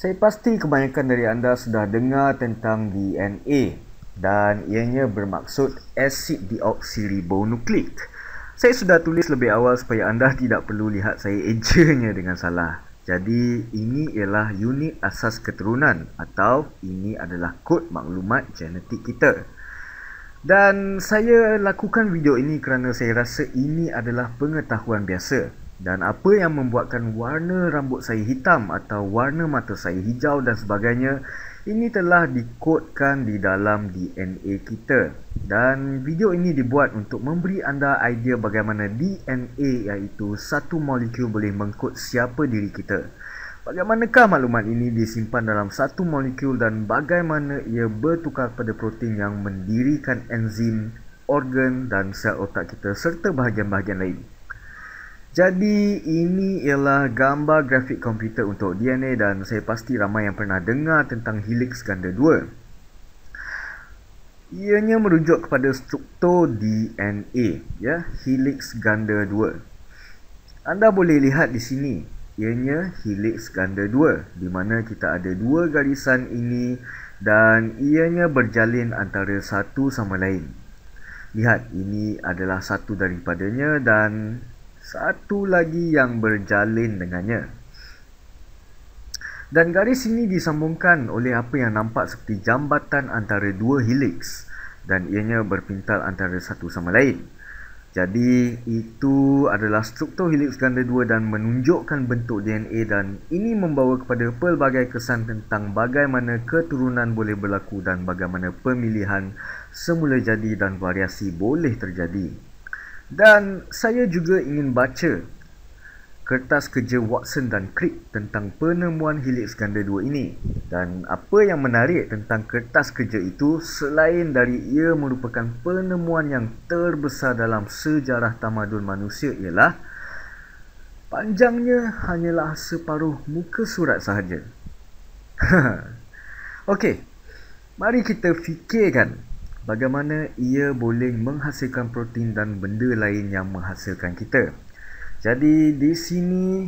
Saya pasti kebanyakan dari anda sudah dengar tentang DNA dan ianya bermaksud asid deoxyribonukleik. Saya sudah tulis lebih awal supaya anda tidak perlu lihat saya ejanya dengan salah. Jadi ini ialah unit asas keturunan atau ini adalah kod maklumat genetik kita. Dan saya lakukan video ini kerana saya rasa ini adalah pengetahuan biasa dan apa yang membuatkan warna rambut saya hitam atau warna mata saya hijau dan sebagainya ini telah dikodkan di dalam DNA kita. Dan video ini dibuat untuk memberi anda idea bagaimana DNA iaitu satu molekul boleh mengkod siapa diri kita. Bagaimanakah maklumat ini disimpan dalam satu molekul dan bagaimana ia bertukar pada protein yang mendirikan enzim, organ dan sel otak kita serta bahagian-bahagian lain. Jadi ini ialah gambar grafik komputer untuk DNA dan saya pasti ramai yang pernah dengar tentang helix ganda 2. Ianya merujuk kepada struktur DNA, ya, helix ganda 2. Anda boleh lihat di sini, ianya helix ganda 2 di mana kita ada dua garisan ini dan ianya berjalin antara satu sama lain. Lihat, ini adalah satu daripadanya dan satu lagi yang berjalin dengannya. Dan garis ini disambungkan oleh apa yang nampak seperti jambatan antara dua helix dan ianya berpintal antara satu sama lain. Jadi itu adalah struktur helix ganda dua dan menunjukkan bentuk DNA dan ini membawa kepada pelbagai kesan tentang bagaimana keturunan boleh berlaku dan bagaimana pemilihan semula jadi dan variasi boleh terjadi. Dan saya juga ingin baca kertas kerja Watson dan Crick tentang penemuan Helix Ganda dua ini. Dan apa yang menarik tentang kertas kerja itu selain dari ia merupakan penemuan yang terbesar dalam sejarah tamadun manusia ialah panjangnya hanyalah separuh muka surat sahaja. Okey, mari kita fikirkan bagaimana ia boleh menghasilkan protein dan benda lain yang menghasilkan kita. Jadi di sini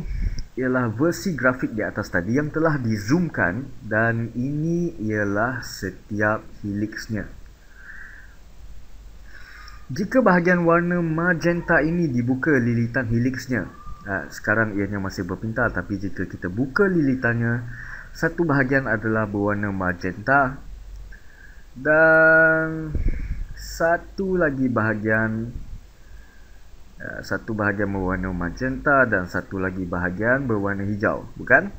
ialah versi grafik di atas tadi yang telah dizoomkan dan ini ialah setiap helixnya. Jika bahagian warna magenta ini dibuka lilitan helixnya, ha, sekarang ianya masih berpintal tapi jika kita buka lilitannya, satu bahagian adalah berwarna magenta dan satu lagi bahagian ya, satu bahagian berwarna magenta dan satu lagi bahagian berwarna hijau bukan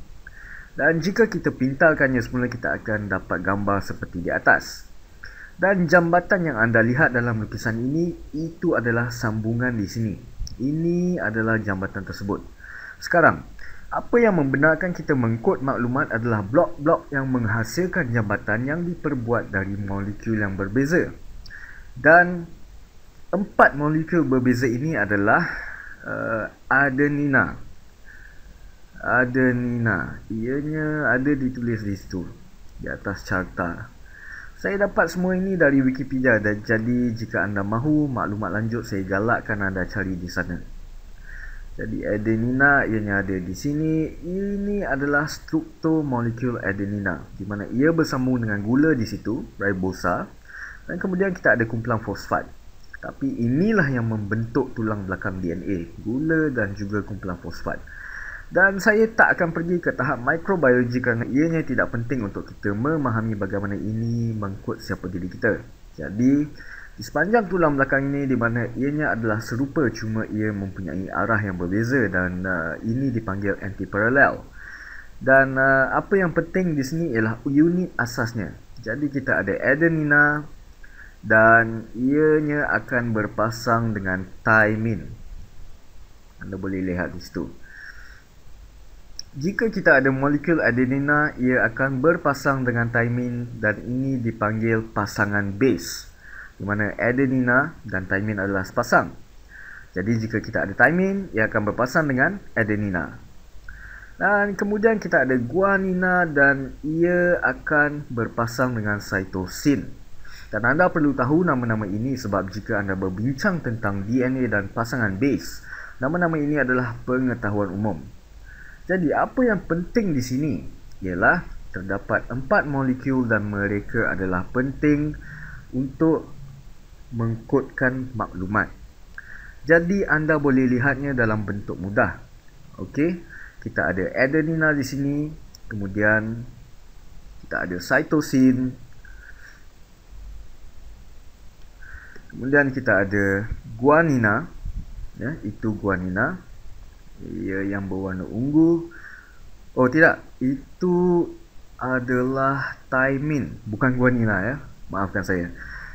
dan jika kita pintalkannya semula kita akan dapat gambar seperti di atas dan jambatan yang anda lihat dalam lukisan ini itu adalah sambungan di sini ini adalah jambatan tersebut sekarang apa yang membenarkan kita mengkod maklumat adalah blok-blok yang menghasilkan jambatan yang diperbuat dari molekul yang berbeza. Dan empat molekul berbeza ini adalah uh, adenina. Adenina. Ianya ada ditulis di situ. Di atas carta. Saya dapat semua ini dari Wikipedia dan jadi jika anda mahu maklumat lanjut saya galakkan anda cari di sana. Jadi adenina ianya ada di sini. Ini adalah struktur molekul adenina di mana ia bersambung dengan gula di situ, ribosa. Dan kemudian kita ada kumpulan fosfat. Tapi inilah yang membentuk tulang belakang DNA, gula dan juga kumpulan fosfat. Dan saya tak akan pergi ke tahap mikrobiologi kerana ianya tidak penting untuk kita memahami bagaimana ini mengkod siapa diri kita. Jadi, di sepanjang tulang belakang ini di mana ianya adalah serupa cuma ia mempunyai arah yang berbeza dan uh, ini dipanggil anti-parallel. Dan uh, apa yang penting di sini ialah unit asasnya. Jadi kita ada adenina dan ianya akan berpasang dengan thymine. Anda boleh lihat di situ. Jika kita ada molekul adenina, ia akan berpasang dengan thymine dan ini dipanggil pasangan base di mana adenina dan thymine adalah sepasang. Jadi jika kita ada thymine, ia akan berpasang dengan adenina. Dan kemudian kita ada guanina dan ia akan berpasang dengan cytosine. Dan anda perlu tahu nama-nama ini sebab jika anda berbincang tentang DNA dan pasangan base, nama-nama ini adalah pengetahuan umum. Jadi apa yang penting di sini ialah terdapat empat molekul dan mereka adalah penting untuk mengkodkan maklumat. Jadi anda boleh lihatnya dalam bentuk mudah. Okey, kita ada adenina di sini, kemudian kita ada cytosine. Kemudian kita ada guanina. Ya, itu guanina. Ya, yang berwarna ungu. Oh, tidak. Itu adalah thymine, bukan guanina ya. Maafkan saya.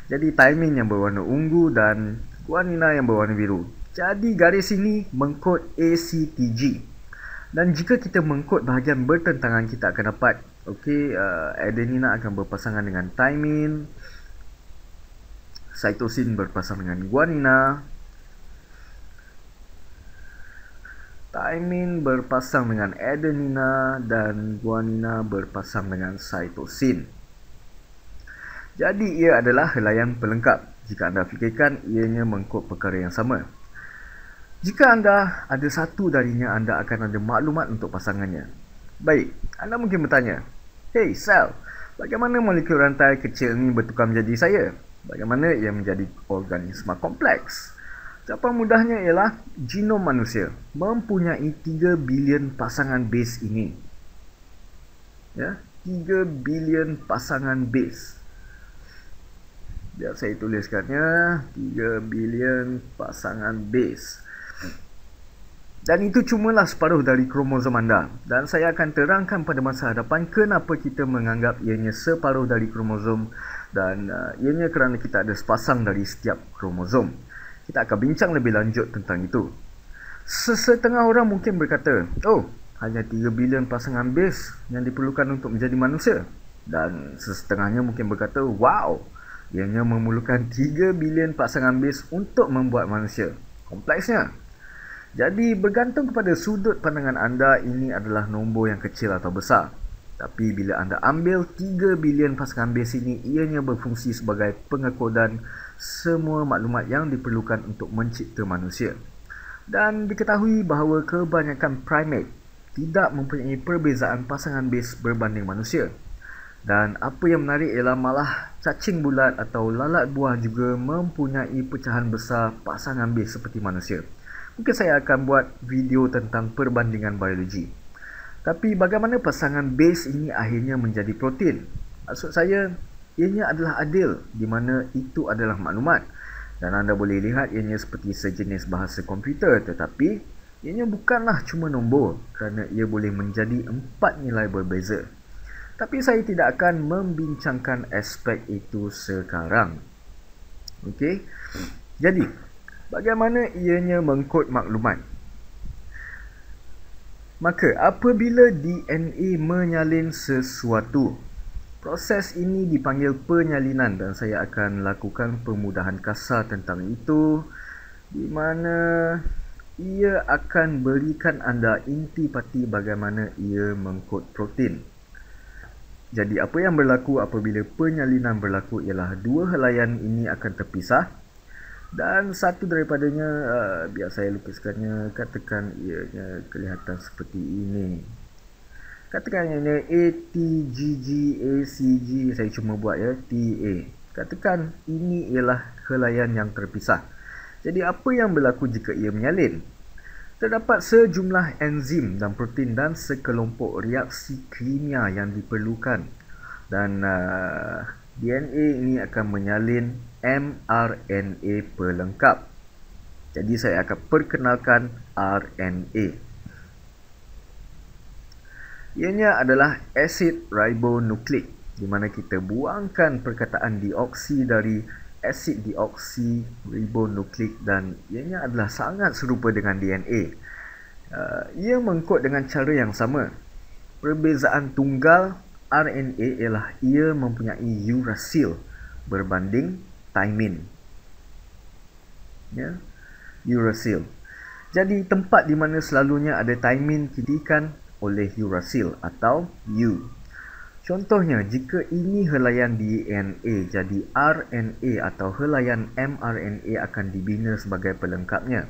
Jadi timing yang berwarna ungu dan guanina yang berwarna biru. Jadi garis ini mengkod ACTG. Dan jika kita mengkod bahagian bertentangan kita akan dapat okey uh, adenina akan berpasangan dengan timing. Sitosin berpasangan dengan guanina. Thymine berpasang dengan adenina dan guanina berpasang dengan sitosin. Jadi ia adalah yang pelengkap jika anda fikirkan ianya mengikut perkara yang sama. Jika anda ada satu darinya, anda akan ada maklumat untuk pasangannya. Baik, anda mungkin bertanya, Hey Sal, bagaimana molekul rantai kecil ini bertukar menjadi saya? Bagaimana ia menjadi organisma kompleks? Jawapan mudahnya ialah genom manusia mempunyai 3 bilion pasangan base ini. Ya, 3 bilion pasangan base biar saya tuliskannya 3 bilion pasangan base dan itu cumalah separuh dari kromosom anda dan saya akan terangkan pada masa hadapan kenapa kita menganggap ianya separuh dari kromosom dan uh, ianya kerana kita ada sepasang dari setiap kromosom kita akan bincang lebih lanjut tentang itu sesetengah orang mungkin berkata oh hanya 3 bilion pasangan base yang diperlukan untuk menjadi manusia dan sesetengahnya mungkin berkata wow ianya memerlukan 3 bilion pasangan bis untuk membuat manusia. Kompleksnya. Jadi bergantung kepada sudut pandangan anda, ini adalah nombor yang kecil atau besar. Tapi bila anda ambil 3 bilion pasangan bis ini, ianya berfungsi sebagai pengekodan semua maklumat yang diperlukan untuk mencipta manusia. Dan diketahui bahawa kebanyakan primate tidak mempunyai perbezaan pasangan base berbanding manusia. Dan apa yang menarik ialah malah cacing bulat atau lalat buah juga mempunyai pecahan besar pasangan ambil seperti manusia. Mungkin saya akan buat video tentang perbandingan biologi. Tapi bagaimana pasangan base ini akhirnya menjadi protein? Maksud saya, ianya adalah adil di mana itu adalah maklumat. Dan anda boleh lihat ianya seperti sejenis bahasa komputer tetapi ianya bukanlah cuma nombor kerana ia boleh menjadi empat nilai berbeza. Tapi saya tidak akan membincangkan aspek itu sekarang. Okey. Jadi, bagaimana ianya mengkod maklumat? Maka apabila DNA menyalin sesuatu, proses ini dipanggil penyalinan dan saya akan lakukan pemudahan kasar tentang itu di mana ia akan berikan anda inti pati bagaimana ia mengkod protein. Jadi apa yang berlaku apabila penyalinan berlaku ialah dua helayan ini akan terpisah dan satu daripadanya uh, biar saya lukiskannya katakan ianya kelihatan seperti ini. Katakan ini t g g a c g saya cuma buat ya t TA. Katakan ini ialah helayan yang terpisah. Jadi apa yang berlaku jika ia menyalin? Terdapat sejumlah enzim dan protein dan sekelompok reaksi kimia yang diperlukan dan uh, DNA ini akan menyalin mRNA pelengkap. Jadi saya akan perkenalkan RNA. Ianya adalah asid ribonukleik di mana kita buangkan perkataan dioksi dari asid deoxyribonukleik dan ianya adalah sangat serupa dengan DNA. Uh, ia mengkod dengan cara yang sama. Perbezaan tunggal RNA ialah ia mempunyai uracil berbanding thymine. Ya, uracil. Jadi tempat di mana selalunya ada thymine kini oleh uracil atau U Contohnya, jika ini helaian DNA, jadi RNA atau helaian mRNA akan dibina sebagai pelengkapnya.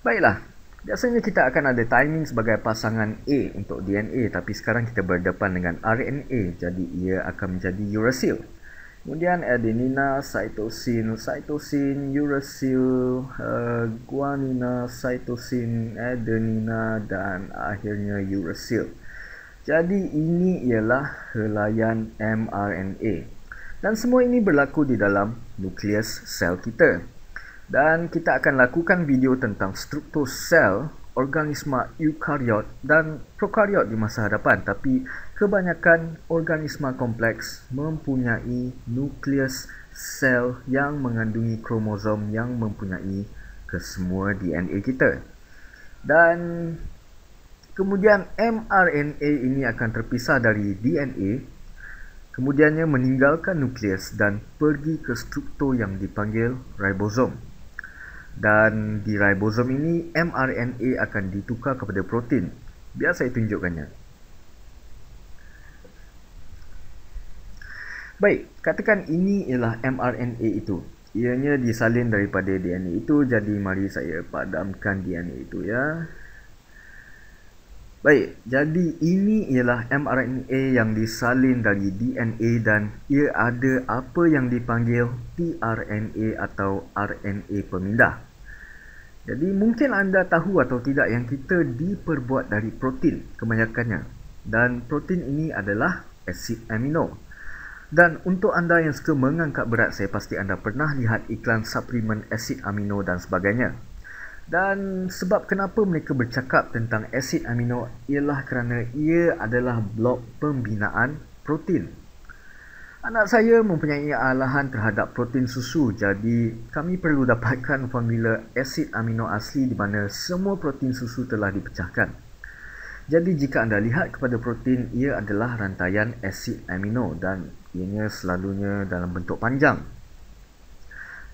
Baiklah, biasanya kita akan ada timing sebagai pasangan A untuk DNA tapi sekarang kita berdepan dengan RNA, jadi ia akan menjadi uracil. Kemudian adenina, cytosine, cytosine, uracil, uh, eh, guanina, cytosine, adenina dan akhirnya uracil. Jadi ini ialah helaian mRNA. Dan semua ini berlaku di dalam nukleus sel kita. Dan kita akan lakukan video tentang struktur sel, organisma eukariot dan prokariot di masa hadapan. Tapi kebanyakan organisma kompleks mempunyai nukleus sel yang mengandungi kromosom yang mempunyai kesemua DNA kita. Dan Kemudian mRNA ini akan terpisah dari DNA, kemudiannya meninggalkan nukleus dan pergi ke struktur yang dipanggil ribosom. Dan di ribosom ini mRNA akan ditukar kepada protein. Biar saya tunjukkannya. Baik, katakan ini ialah mRNA itu. Ianya disalin daripada DNA itu, jadi mari saya padamkan DNA itu ya. Baik, jadi ini ialah mRNA yang disalin dari DNA dan ia ada apa yang dipanggil tRNA atau RNA pemindah. Jadi mungkin anda tahu atau tidak yang kita diperbuat dari protein kebanyakannya. Dan protein ini adalah asid amino. Dan untuk anda yang suka mengangkat berat, saya pasti anda pernah lihat iklan suplemen asid amino dan sebagainya. Dan sebab kenapa mereka bercakap tentang asid amino ialah kerana ia adalah blok pembinaan protein. Anak saya mempunyai alahan terhadap protein susu jadi kami perlu dapatkan formula asid amino asli di mana semua protein susu telah dipecahkan. Jadi jika anda lihat kepada protein, ia adalah rantaian asid amino dan ianya selalunya dalam bentuk panjang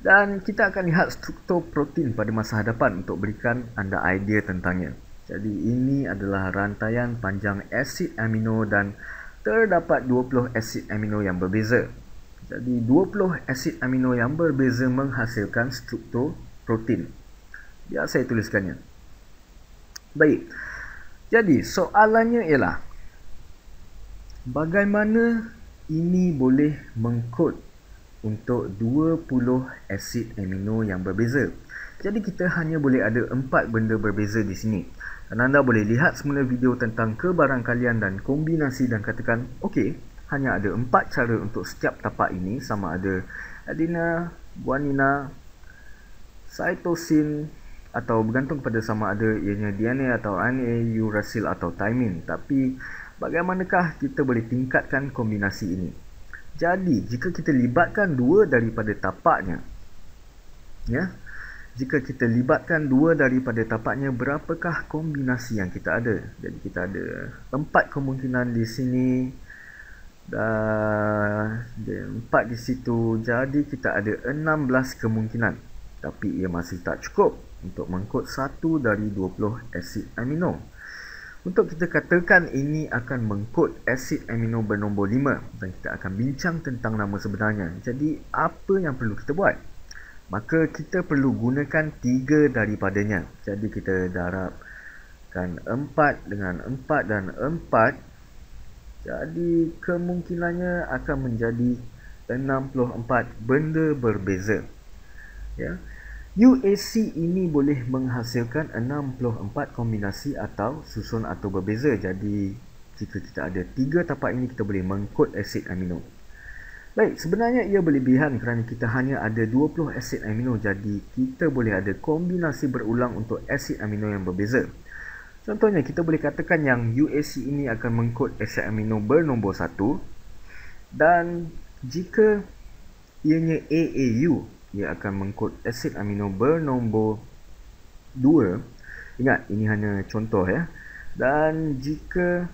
dan kita akan lihat struktur protein pada masa hadapan untuk berikan anda idea tentangnya. Jadi ini adalah rantaian panjang asid amino dan terdapat 20 asid amino yang berbeza. Jadi 20 asid amino yang berbeza menghasilkan struktur protein. Biar saya tuliskannya. Baik. Jadi soalannya ialah bagaimana ini boleh mengkod untuk 20 asid amino yang berbeza. Jadi kita hanya boleh ada 4 benda berbeza di sini. Dan anda boleh lihat semula video tentang kebarangkalian dan kombinasi dan katakan, okey, hanya ada 4 cara untuk setiap tapak ini sama ada adina, guanina, cytosin atau bergantung pada sama ada ianya DNA atau RNA, uracil atau timin. Tapi bagaimanakah kita boleh tingkatkan kombinasi ini? jadi jika kita libatkan dua daripada tapaknya ya jika kita libatkan dua daripada tapaknya berapakah kombinasi yang kita ada jadi kita ada empat kemungkinan di sini dan empat di situ jadi kita ada enam belas kemungkinan tapi ia masih tak cukup untuk mengkod satu dari dua puluh asid amino untuk kita katakan ini akan mengkod asid amino bernombor 5 dan kita akan bincang tentang nama sebenarnya. Jadi apa yang perlu kita buat? Maka kita perlu gunakan 3 daripadanya. Jadi kita darabkan 4 dengan 4 dan 4. Jadi kemungkinannya akan menjadi 64 benda berbeza. Ya. UAC ini boleh menghasilkan 64 kombinasi atau susun atau berbeza. Jadi jika kita ada 3 tapak ini kita boleh mengkod asid amino. Baik, sebenarnya ia berlebihan kerana kita hanya ada 20 asid amino jadi kita boleh ada kombinasi berulang untuk asid amino yang berbeza. Contohnya kita boleh katakan yang UAC ini akan mengkod asid amino bernombor 1 dan jika ianya AAU ia akan mengkod asid amino bernombor 2 ingat ini hanya contoh ya dan jika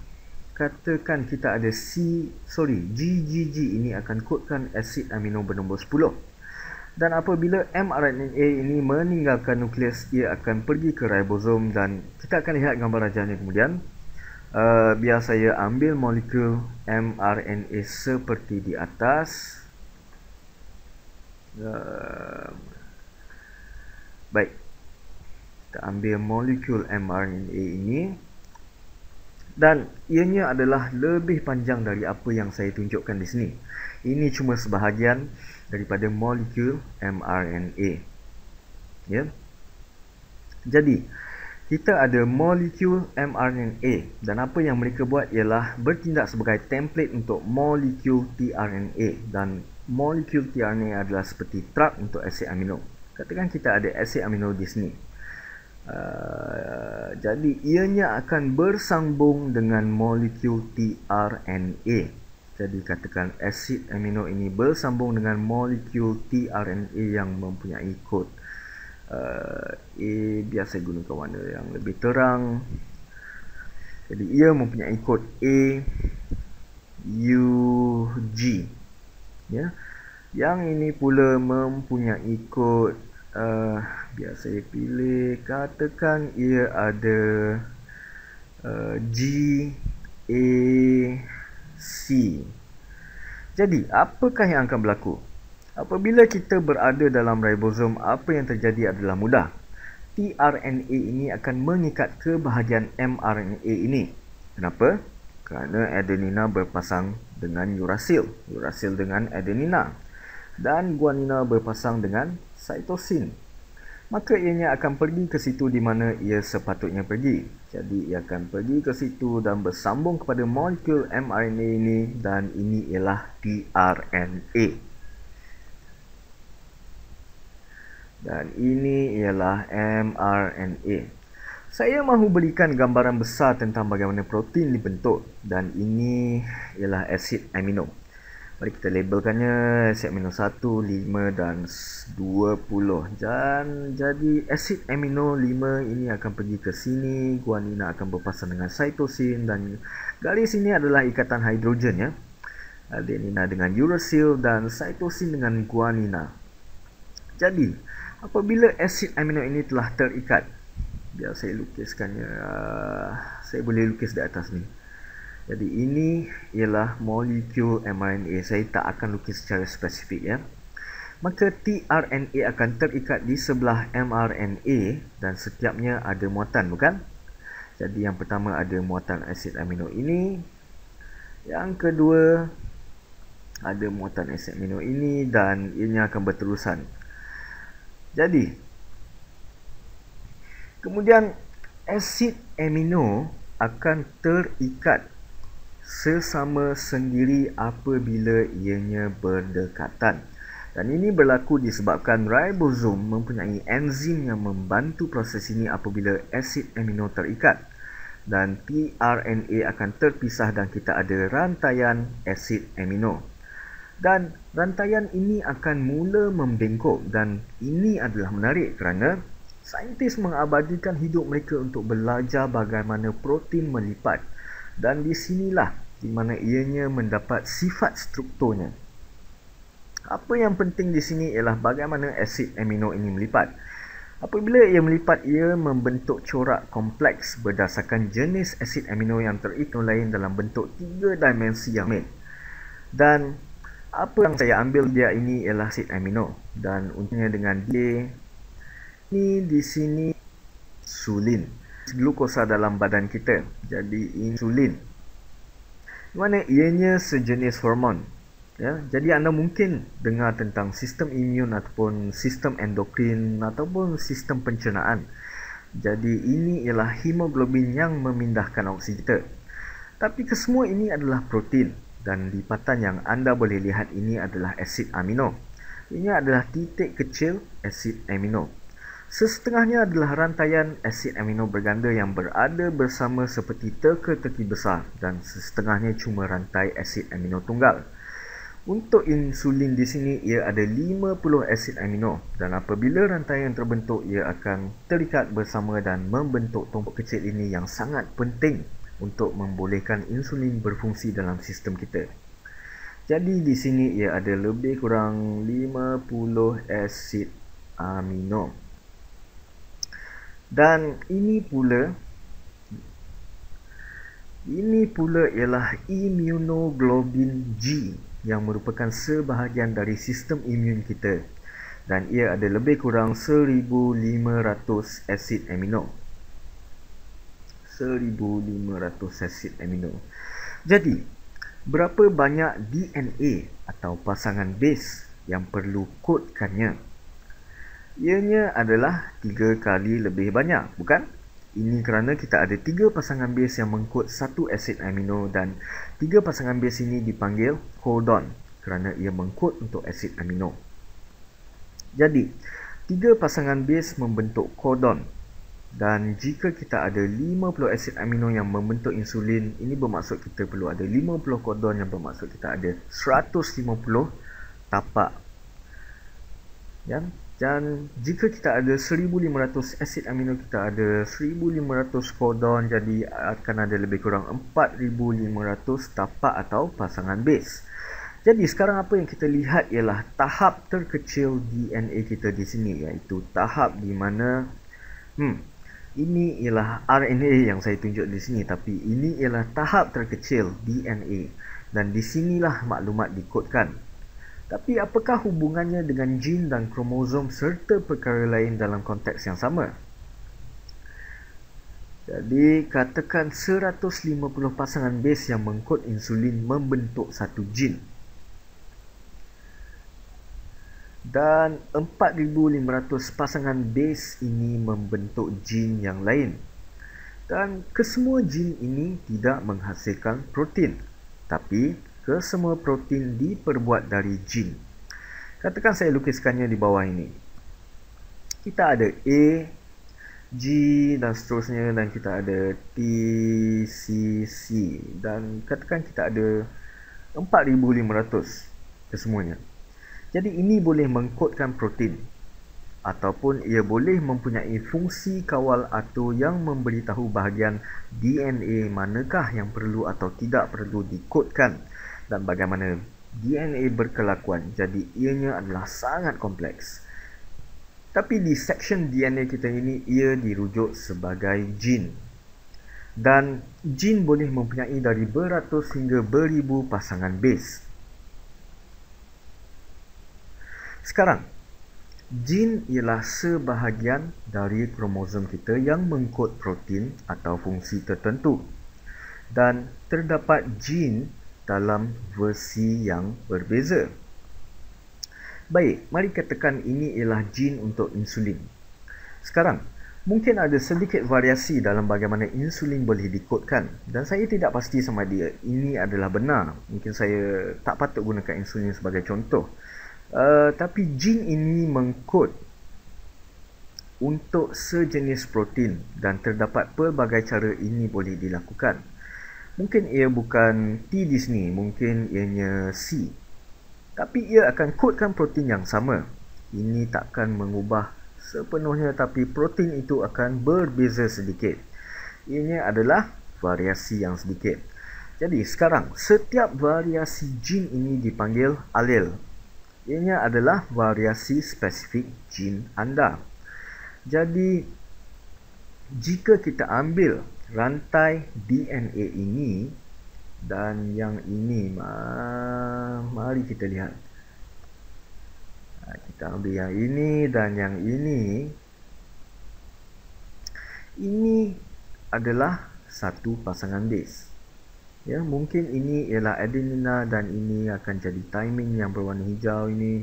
katakan kita ada C sorry GGG ini akan kodkan asid amino bernombor 10 dan apabila mRNA ini meninggalkan nukleus ia akan pergi ke ribosom dan kita akan lihat gambar rajahnya kemudian uh, biar saya ambil molekul mRNA seperti di atas Um, baik. Kita ambil molekul mRNA ini. Dan ianya adalah lebih panjang dari apa yang saya tunjukkan di sini. Ini cuma sebahagian daripada molekul mRNA. Ya. Yeah. Jadi, kita ada molekul mRNA dan apa yang mereka buat ialah bertindak sebagai template untuk molekul tRNA dan molekul tRNA adalah seperti truk untuk asid amino. Katakan kita ada asid amino di sini. Uh, jadi ianya akan bersambung dengan molekul tRNA. Jadi katakan asid amino ini bersambung dengan molekul tRNA yang mempunyai kod. Uh, A biasa gunakan warna yang lebih terang. Jadi ia mempunyai kod A, U, G ya. Yang ini pula mempunyai kod uh, biar saya pilih katakan ia ada uh, G A C. Jadi, apakah yang akan berlaku? Apabila kita berada dalam ribosom, apa yang terjadi adalah mudah. tRNA ini akan mengikat ke bahagian mRNA ini. Kenapa? Kerana adenina berpasang dengan urasil, urasil dengan adenina dan guanina berpasang dengan sitosin. Maka ianya akan pergi ke situ di mana ia sepatutnya pergi. Jadi ia akan pergi ke situ dan bersambung kepada molekul mRNA ini dan ini ialah tRNA. Dan ini ialah mRNA. Saya mahu berikan gambaran besar tentang bagaimana protein dibentuk dan ini ialah asid amino. Mari kita labelkannya asid amino 1, 5 dan 20. Dan jadi asid amino 5 ini akan pergi ke sini, guanina akan berpasangan dengan sitosin dan garis ini adalah ikatan hidrogen ya. Adenina dengan uracil dan sitosin dengan guanina. Jadi, apabila asid amino ini telah terikat, biar saya lukiskannya uh, saya boleh lukis di atas ni jadi ini ialah molekul mRNA saya tak akan lukis secara spesifik ya maka tRNA akan terikat di sebelah mRNA dan setiapnya ada muatan bukan jadi yang pertama ada muatan asid amino ini yang kedua ada muatan asid amino ini dan ianya akan berterusan jadi Kemudian asid amino akan terikat sesama sendiri apabila ianya berdekatan. Dan ini berlaku disebabkan ribosom mempunyai enzim yang membantu proses ini apabila asid amino terikat dan tRNA akan terpisah dan kita ada rantaian asid amino. Dan rantaian ini akan mula membengkok dan ini adalah menarik kerana saintis mengabadikan hidup mereka untuk belajar bagaimana protein melipat dan di sinilah di mana ianya mendapat sifat strukturnya. Apa yang penting di sini ialah bagaimana asid amino ini melipat. Apabila ia melipat, ia membentuk corak kompleks berdasarkan jenis asid amino yang terikut lain dalam bentuk tiga dimensi yang lain. Dan apa yang saya ambil dia ini ialah asid amino dan untungnya dengan dia ini di sini insulin glukosa dalam badan kita jadi insulin di mana ianya sejenis hormon ya jadi anda mungkin dengar tentang sistem imun ataupun sistem endokrin ataupun sistem pencernaan jadi ini ialah hemoglobin yang memindahkan oksigen kita tapi kesemua ini adalah protein dan lipatan yang anda boleh lihat ini adalah asid amino ini adalah titik kecil asid amino Sesetengahnya adalah rantaian asid amino berganda yang berada bersama seperti teka-teki besar dan sesetengahnya cuma rantai asid amino tunggal. Untuk insulin di sini ia ada 50 asid amino dan apabila rantai yang terbentuk ia akan terikat bersama dan membentuk tumpuk kecil ini yang sangat penting untuk membolehkan insulin berfungsi dalam sistem kita. Jadi di sini ia ada lebih kurang 50 asid amino dan ini pula ini pula ialah immunoglobin G yang merupakan sebahagian dari sistem imun kita dan ia ada lebih kurang 1500 asid amino 1500 asid amino jadi berapa banyak DNA atau pasangan base yang perlu kodkannya ianya adalah 3 kali lebih banyak, bukan? Ini kerana kita ada 3 pasangan base yang mengkod satu asid amino dan 3 pasangan base ini dipanggil codon kerana ia mengkod untuk asid amino. Jadi, 3 pasangan base membentuk codon dan jika kita ada 50 asid amino yang membentuk insulin, ini bermaksud kita perlu ada 50 codon yang bermaksud kita ada 150 tapak. Ya, dan jika kita ada 1500 asid amino kita ada 1500 kodon jadi akan ada lebih kurang 4500 tapak atau pasangan base jadi sekarang apa yang kita lihat ialah tahap terkecil DNA kita di sini iaitu tahap di mana hmm ini ialah RNA yang saya tunjuk di sini tapi ini ialah tahap terkecil DNA dan di sinilah maklumat dikodkan tapi apakah hubungannya dengan gen dan kromosom serta perkara lain dalam konteks yang sama? Jadi, katakan 150 pasangan base yang mengkod insulin membentuk satu gen, Dan 4,500 pasangan base ini membentuk gen yang lain. Dan kesemua gen ini tidak menghasilkan protein. Tapi, kesemua protein diperbuat dari gen. Katakan saya lukiskannya di bawah ini. Kita ada A, G dan seterusnya dan kita ada T, C, C dan katakan kita ada 4500 kesemuanya. Jadi ini boleh mengkodkan protein ataupun ia boleh mempunyai fungsi kawal atau yang memberitahu bahagian DNA manakah yang perlu atau tidak perlu dikodkan dan bagaimana DNA berkelakuan. Jadi ianya adalah sangat kompleks. Tapi di section DNA kita ini ia dirujuk sebagai gen. Dan gen boleh mempunyai dari beratus hingga beribu pasangan base. Sekarang, gen ialah sebahagian dari kromosom kita yang mengkod protein atau fungsi tertentu. Dan terdapat gen dalam versi yang berbeza. Baik, mari katakan ini ialah gen untuk insulin. Sekarang, mungkin ada sedikit variasi dalam bagaimana insulin boleh dikodkan dan saya tidak pasti sama dia ini adalah benar. Mungkin saya tak patut gunakan insulin sebagai contoh. Uh, tapi gen ini mengkod untuk sejenis protein dan terdapat pelbagai cara ini boleh dilakukan. Mungkin ia bukan T Disney, mungkin ianya C. Tapi ia akan kodkan protein yang sama. Ini takkan mengubah sepenuhnya tapi protein itu akan berbeza sedikit. Ianya adalah variasi yang sedikit. Jadi sekarang setiap variasi gen ini dipanggil alel. Ianya adalah variasi spesifik gen anda. Jadi jika kita ambil rantai DNA ini dan yang ini mari kita lihat ha, kita ambil yang ini dan yang ini ini adalah satu pasangan base ya mungkin ini ialah adenina dan ini akan jadi timing yang berwarna hijau ini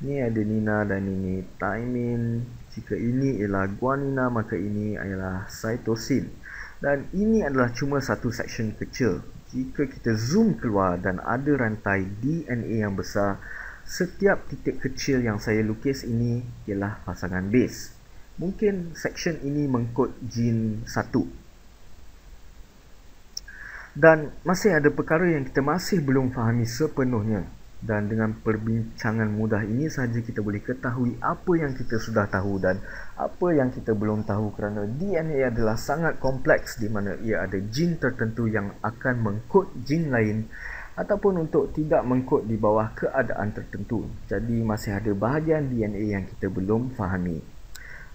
ini adenina dan ini timing jika ini ialah guanina maka ini ialah cytosine dan ini adalah cuma satu section kecil. Jika kita zoom keluar dan ada rantai DNA yang besar, setiap titik kecil yang saya lukis ini ialah pasangan base. Mungkin section ini mengkod gen satu. Dan masih ada perkara yang kita masih belum fahami sepenuhnya. Dan dengan perbincangan mudah ini sahaja kita boleh ketahui apa yang kita sudah tahu dan apa yang kita belum tahu kerana DNA adalah sangat kompleks di mana ia ada gen tertentu yang akan mengkod gen lain ataupun untuk tidak mengkod di bawah keadaan tertentu. Jadi masih ada bahagian DNA yang kita belum fahami.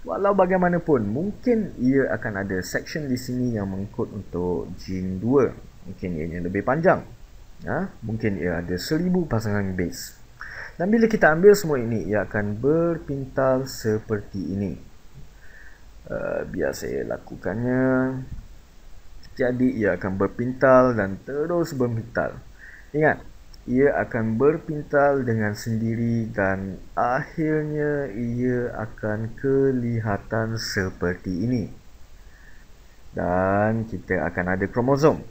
Walau bagaimanapun, mungkin ia akan ada section di sini yang mengkod untuk gen 2. Mungkin ianya lebih panjang ya, mungkin ia ada seribu pasangan base dan bila kita ambil semua ini ia akan berpintal seperti ini uh, biar saya lakukannya jadi ia akan berpintal dan terus berpintal ingat ia akan berpintal dengan sendiri dan akhirnya ia akan kelihatan seperti ini dan kita akan ada kromosom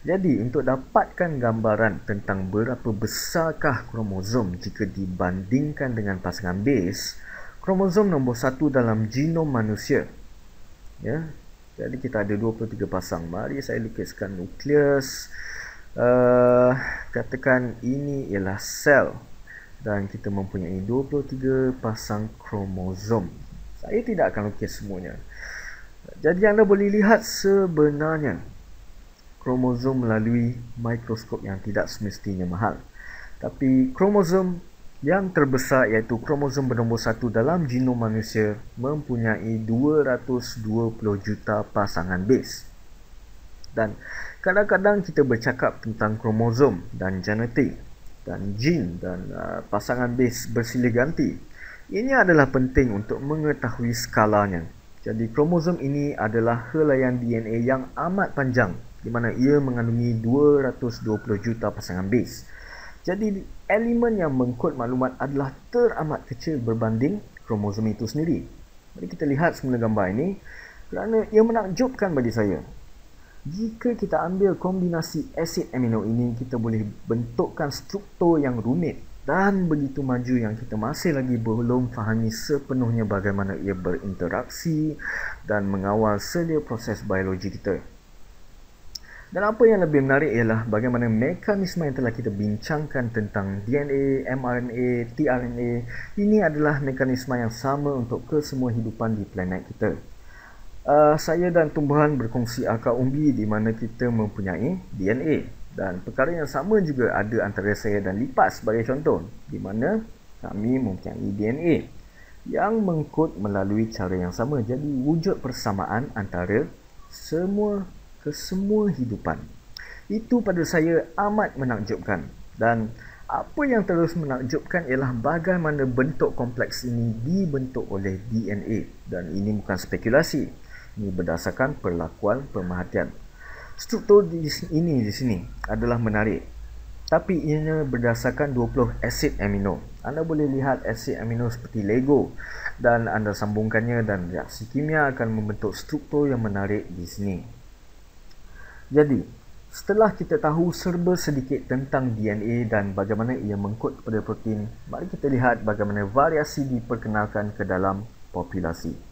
jadi untuk dapatkan gambaran tentang berapa besarkah kromosom jika dibandingkan dengan pasangan base, kromosom nombor satu dalam genom manusia. Ya, jadi kita ada 23 pasang. Mari saya lukiskan nukleus. Uh, katakan ini ialah sel dan kita mempunyai 23 pasang kromosom. Saya tidak akan lukis semuanya. Jadi anda boleh lihat sebenarnya kromosom melalui mikroskop yang tidak semestinya mahal. Tapi kromosom yang terbesar iaitu kromosom bernombor 1 dalam genom manusia mempunyai 220 juta pasangan base. Dan kadang-kadang kita bercakap tentang kromosom dan genetik dan gen dan uh, pasangan base bersila ganti. Ini adalah penting untuk mengetahui skalanya. Jadi kromosom ini adalah helaian DNA yang amat panjang di mana ia mengandungi 220 juta pasangan base. Jadi elemen yang mengkod maklumat adalah teramat kecil berbanding kromosom itu sendiri. Mari kita lihat semula gambar ini kerana ia menakjubkan bagi saya. Jika kita ambil kombinasi asid amino ini, kita boleh bentukkan struktur yang rumit dan begitu maju yang kita masih lagi belum fahami sepenuhnya bagaimana ia berinteraksi dan mengawal sedia proses biologi kita. Dan apa yang lebih menarik ialah bagaimana mekanisme yang telah kita bincangkan tentang DNA, mRNA, tRNA ini adalah mekanisme yang sama untuk kesemua hidupan di planet kita. Uh, saya dan tumbuhan berkongsi akar umbi di mana kita mempunyai DNA dan perkara yang sama juga ada antara saya dan lipas sebagai contoh di mana kami mempunyai DNA yang mengkod melalui cara yang sama jadi wujud persamaan antara semua kesemua hidupan. Itu pada saya amat menakjubkan dan apa yang terus menakjubkan ialah bagaimana bentuk kompleks ini dibentuk oleh DNA dan ini bukan spekulasi. Ini berdasarkan perlakuan pemerhatian. Struktur di sini, ini di sini adalah menarik. Tapi ianya berdasarkan 20 asid amino. Anda boleh lihat asid amino seperti Lego dan anda sambungkannya dan reaksi kimia akan membentuk struktur yang menarik di sini. Jadi, setelah kita tahu serba sedikit tentang DNA dan bagaimana ia mengkod kepada protein, mari kita lihat bagaimana variasi diperkenalkan ke dalam populasi.